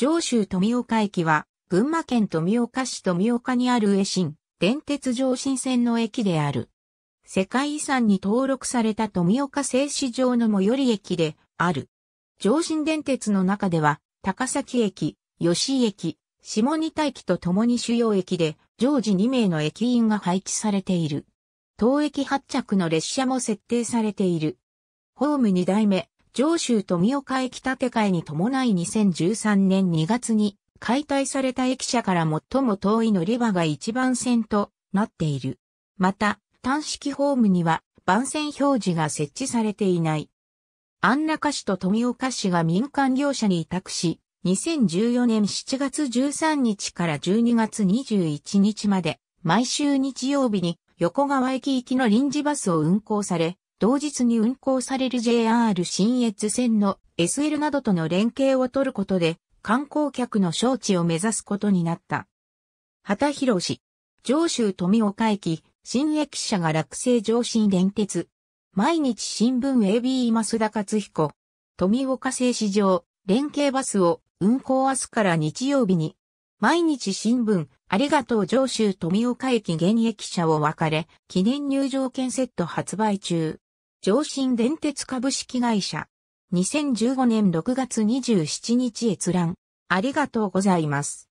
上州富岡駅は、群馬県富岡市富岡にある上新、電鉄上新線の駅である。世界遺産に登録された富岡製糸場の最寄り駅である。上新電鉄の中では、高崎駅、吉井駅、下仁田駅と共に主要駅で、常時2名の駅員が配置されている。当駅発着の列車も設定されている。ホーム2代目、上州富岡駅建て替えに伴い2013年2月に解体された駅舎から最も遠い乗り場が一番線となっている。また、単式ホームには番線表示が設置されていない。安中市と富岡市が民間業者に委託し、2014年7月13日から12月21日まで、毎週日曜日に横川駅行きの臨時バスを運行され、同日に運行される JR 新越線の SL などとの連携を取ることで観光客の招致を目指すことになった。畑広市、上州富岡駅、新駅舎が落成上新電鉄。毎日新聞 AB 増田勝彦、富岡製市場、連携バスを運行明日から日曜日に、毎日新聞、ありがとう上州富岡駅現役者を分かれ、記念入場券セット発売中。上新電鉄株式会社。2015年6月27日閲覧。ありがとうございます。